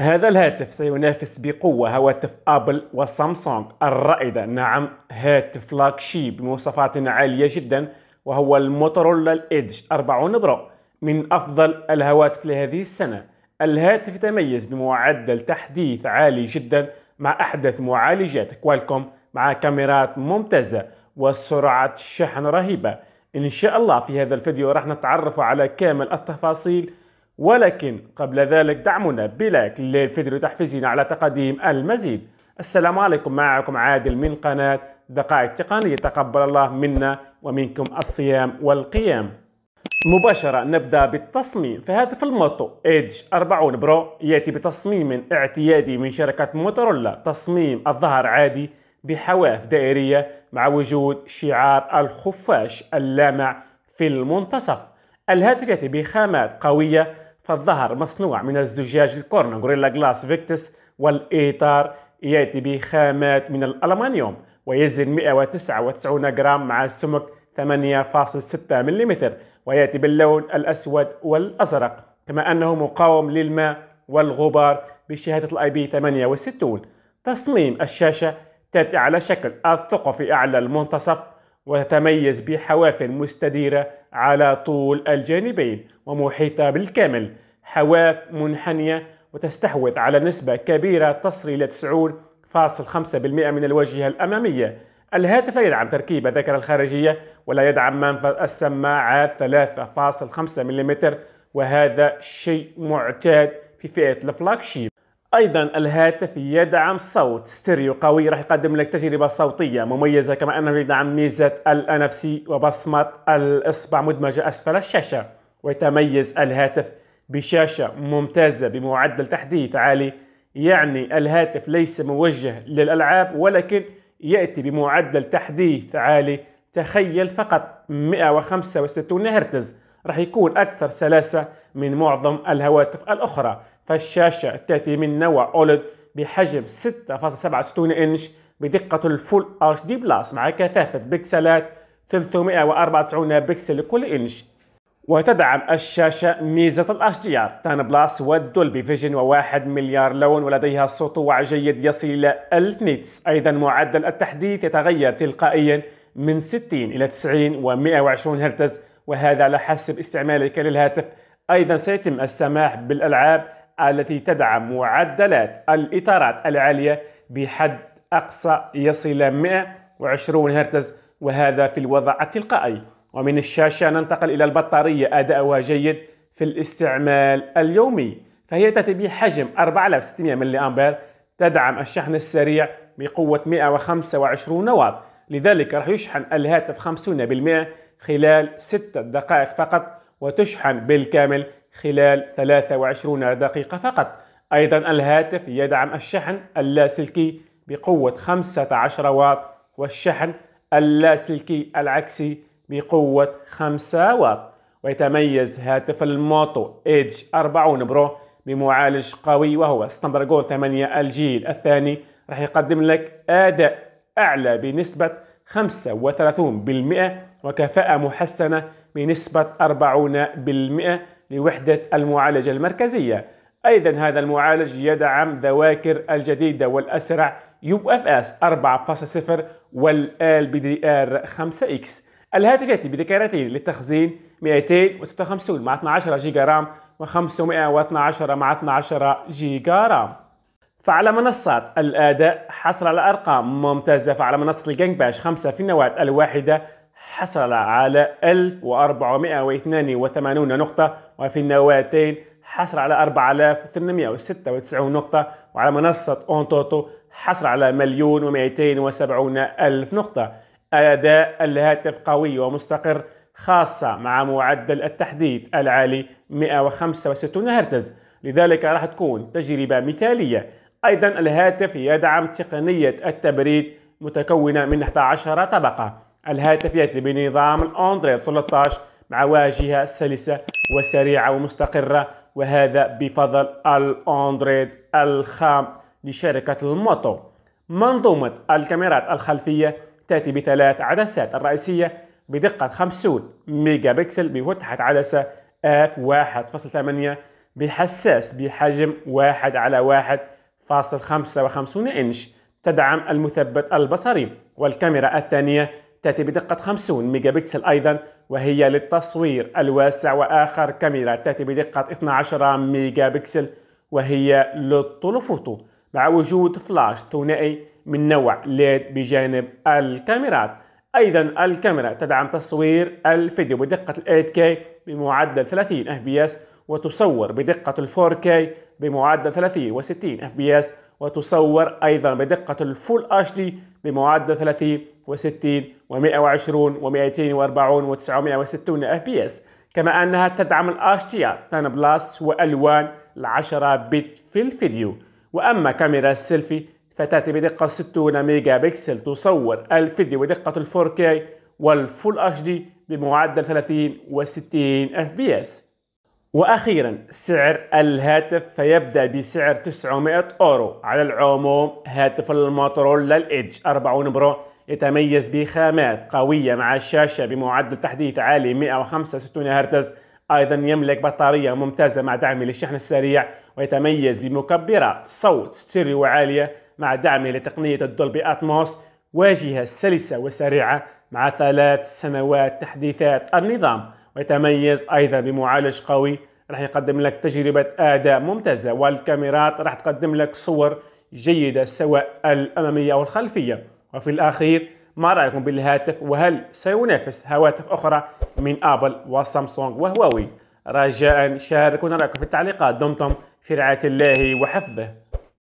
هذا الهاتف سينافس بقوة هواتف أبل وسامسونج الرائدة نعم هاتف لاكشي بمواصفات عالية جدا وهو الموتورولا الإيدج 40 برو من أفضل الهواتف لهذه السنة الهاتف يتميز بمعدل تحديث عالي جدا مع أحدث معالجات كوالكوم مع كاميرات ممتازة وسرعة شحن رهيبة إن شاء الله في هذا الفيديو راح نتعرف على كامل التفاصيل ولكن قبل ذلك دعمنا بلايك للفيديو تحفيزنا على تقديم المزيد السلام عليكم معكم عادل من قناة دقائق تقنية تقبل الله منا ومنكم الصيام والقيام مباشرة نبدأ بالتصميم فهاتف الموتو ايدج 40 برو يأتي بتصميم اعتيادي من شركة موتورولا تصميم الظهر عادي بحواف دائرية مع وجود شعار الخفاش اللامع في المنتصف الهاتف يأتي بخامات قوية فالظهر مصنوع من الزجاج الكورن غوريلا جلاس فيكتس والإطار يأتي بخامات من الألمنيوم ويزن 199 جرام مع سمك 8.6 ملم ويأتي باللون الأسود والأزرق كما أنه مقاوم للماء والغبار بشهادة الاي بي 68 تصميم الشاشة تأتي على شكل الثقب في أعلى المنتصف وتتميز بحواف مستديرة على طول الجانبين ومحيطة بالكامل حواف منحنية وتستحوذ على نسبة كبيرة تصل إلى 90.5% من الواجهة الأمامية الهاتف لا يدعم تركيب الذاكرة الخارجية ولا يدعم منفذ السماعات 3.5 ملم وهذا شيء معتاد في فئة الفلاكشيب ايضا الهاتف يدعم صوت ستيريو قوي راح يقدم لك تجربه صوتيه مميزه كما انه يدعم ميزه الانفسي NFC وبصمه الاصبع مدمجه اسفل الشاشه ويتميز الهاتف بشاشه ممتازه بمعدل تحديث عالي يعني الهاتف ليس موجه للالعاب ولكن ياتي بمعدل تحديث عالي تخيل فقط 165 هرتز راح يكون اكثر سلاسه من معظم الهواتف الاخرى فالشاشة تأتي من نوع أولد بحجم 6.67 إنش بدقة الفول اتش دي بلس مع كثافة بكسلات 394 بكسل لكل إنش وتدعم الشاشة ميزة دي ار 10 بلس والدولبي فيجن وواحد مليار لون ولديها سطوع جيد يصل إلى 1000 نيتس أيضا معدل التحديث يتغير تلقائيا من 60 إلى 90 و 120 هرتز وهذا على حسب استعمالك للهاتف أيضا سيتم السماح بالألعاب التي تدعم معدلات الإطارات العالية بحد أقصى يصل 120 هرتز وهذا في الوضع التلقائي ومن الشاشة ننتقل إلى البطارية أداؤها جيد في الاستعمال اليومي فهي تأتي بحجم 4600 ملي أمبير تدعم الشحن السريع بقوة 125 واط لذلك راح يشحن الهاتف 50% خلال 6 دقائق فقط وتشحن بالكامل خلال 23 دقيقة فقط أيضا الهاتف يدعم الشحن اللاسلكي بقوة 15 واط والشحن اللاسلكي العكسي بقوة 5 واط ويتميز هاتف الموتو ايدج 40 برو بمعالج قوي وهو سنابدراجون 8 الجيل الثاني راح يقدم لك أداء أعلى بنسبة 35% وكفاءة محسنة بنسبة 40% لوحدة المعالجة المركزية أيضا هذا المعالج يدعم ذواكر الجديدة والأسرع UFS 4.0 وال LPDDR 5X الهاتف يأتي بذكرياتين للتخزين 256 مع 12 جيجا رام و512 مع 12 جيجا رام فعلى منصات الأداء حصل على أرقام ممتازة فعلى منصة الجنج باش 5 في النواة الواحدة حصل على 1482 نقطة وفي النواتين حصل على 4896 نقطة وعلى منصة اون توتو حصل على مليون و270 ألف نقطة أداء الهاتف قوي ومستقر خاصة مع معدل التحديث العالي 165 هرتز لذلك راح تكون تجربة مثالية أيضا الهاتف يدعم تقنية التبريد متكونة من 11 طبقة الهاتف يأتي بنظام الأندرويد 13 مع واجهة سلسة وسريعة ومستقرة وهذا بفضل الأندريد الخام لشركة الموتو منظومة الكاميرات الخلفية تأتي بثلاث عدسات الرئيسية بدقة 50 ميجا بكسل بفتحة عدسة اف 1.8 بحساس بحجم 1 على 1.55 إنش تدعم المثبت البصري والكاميرا الثانية تأتي بدقة 50 ميجا بكسل أيضا وهي للتصوير الواسع وآخر كاميرا تأتي بدقة 12 ميجا بكسل وهي للطلوفوتو مع وجود فلاش ثنائي من نوع ليد بجانب الكاميرات أيضا الكاميرا تدعم تصوير الفيديو بدقة 8K بمعدل 30 FPS وتصور بدقة 4K بمعدل 30 و60 FPS وتصور أيضا بدقة الفول اتش دي بمعدل 30 و60 و120 و240 و960 اف بي اس كما أنها تدعم دي ار 10 بلس وألوان 10 بت في الفيديو وأما كاميرا السيلفي فتأتي بدقة 60 ميجا بكسل تصور الفيديو بدقة ال 4K والفول اتش دي بمعدل 30 و60 اف بي اس واخيرا سعر الهاتف فيبدا بسعر 900 اورو على العموم هاتف الموتورولا الايدج 40 برو يتميز بخامات قويه مع شاشه بمعدل تحديث عالي 165 هرتز ايضا يملك بطاريه ممتازه مع دعمه للشحن السريع ويتميز بمكبرات صوت ستيريو عاليه مع دعمه لتقنيه الدولبي اتموس واجهه سلسه وسريعه مع ثلاث سنوات تحديثات النظام ويتميز أيضا بمعالج قوي راح يقدم لك تجربة أداء ممتازة والكاميرات راح تقدم لك صور جيدة سواء الأمامية أو الخلفية وفي الأخير ما رأيكم بالهاتف وهل سينافس هواتف أخرى من أبل وسامسونج وهواوي رجاء شاركونا رأيكم في التعليقات دمتم في رعاية الله وحفظه